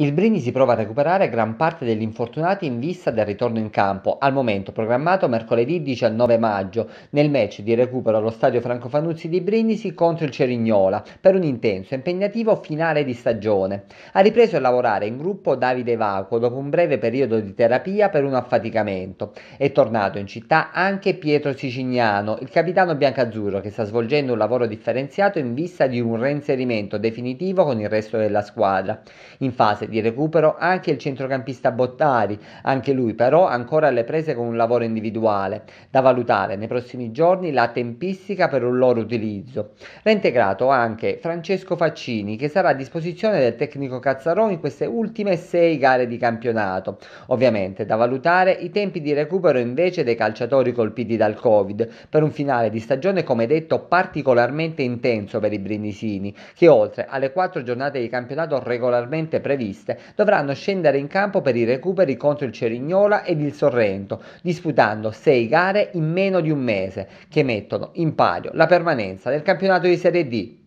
Il Brindisi prova a recuperare gran parte degli infortunati in vista del ritorno in campo, al momento programmato mercoledì 19 maggio, nel match di recupero allo stadio Franco Fanuzzi di Brindisi contro il Cerignola, per un intenso e impegnativo finale di stagione. Ha ripreso a lavorare in gruppo Davide Vacuo dopo un breve periodo di terapia per un affaticamento. È tornato in città anche Pietro Sicignano, il capitano biancazzurro che sta svolgendo un lavoro differenziato in vista di un reinserimento definitivo con il resto della squadra. In fase di recupero anche il centrocampista Bottari, anche lui però ancora alle prese con un lavoro individuale da valutare nei prossimi giorni la tempistica per un loro utilizzo. Reintegrato anche Francesco Faccini che sarà a disposizione del tecnico Cazzarò in queste ultime sei gare di campionato. Ovviamente da valutare i tempi di recupero invece dei calciatori colpiti dal Covid per un finale di stagione come detto particolarmente intenso per i brinisini che oltre alle quattro giornate di campionato regolarmente previste interviste, dovranno scendere in campo per i recuperi contro il Cerignola ed il Sorrento, disputando sei gare in meno di un mese, che mettono in palio la permanenza del campionato di Serie D.